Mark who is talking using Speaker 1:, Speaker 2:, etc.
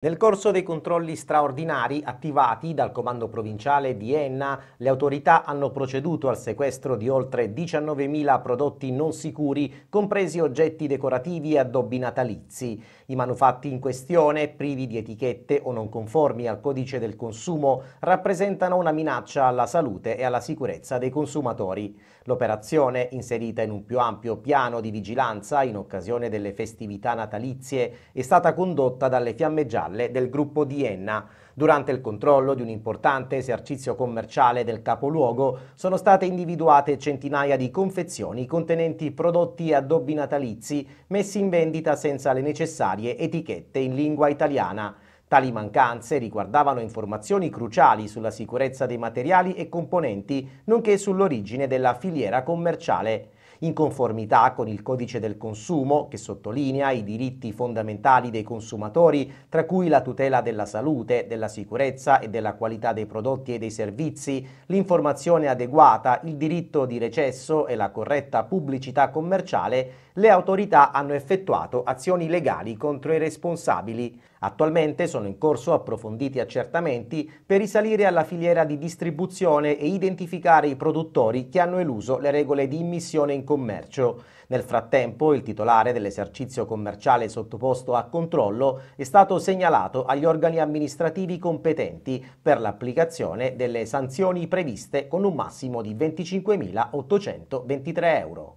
Speaker 1: Nel corso dei controlli straordinari attivati dal comando provinciale di Enna, le autorità hanno proceduto al sequestro di oltre 19.000 prodotti non sicuri, compresi oggetti decorativi e addobbi natalizi. I manufatti in questione, privi di etichette o non conformi al codice del consumo, rappresentano una minaccia alla salute e alla sicurezza dei consumatori. L'operazione, inserita in un più ampio piano di vigilanza in occasione delle festività natalizie, è stata condotta dalle fiammeggiate Calle del gruppo di Enna. Durante il controllo di un importante esercizio commerciale del capoluogo sono state individuate centinaia di confezioni contenenti prodotti e addobbi natalizi messi in vendita senza le necessarie etichette in lingua italiana. Tali mancanze riguardavano informazioni cruciali sulla sicurezza dei materiali e componenti, nonché sull'origine della filiera commerciale in conformità con il codice del consumo che sottolinea i diritti fondamentali dei consumatori, tra cui la tutela della salute, della sicurezza e della qualità dei prodotti e dei servizi, l'informazione adeguata, il diritto di recesso e la corretta pubblicità commerciale, le autorità hanno effettuato azioni legali contro i responsabili. Attualmente sono in corso approfonditi accertamenti per risalire alla filiera di distribuzione e identificare i produttori che hanno eluso le regole di immissione in in commercio. Nel frattempo il titolare dell'esercizio commerciale sottoposto a controllo è stato segnalato agli organi amministrativi competenti per l'applicazione delle sanzioni previste con un massimo di 25.823 euro.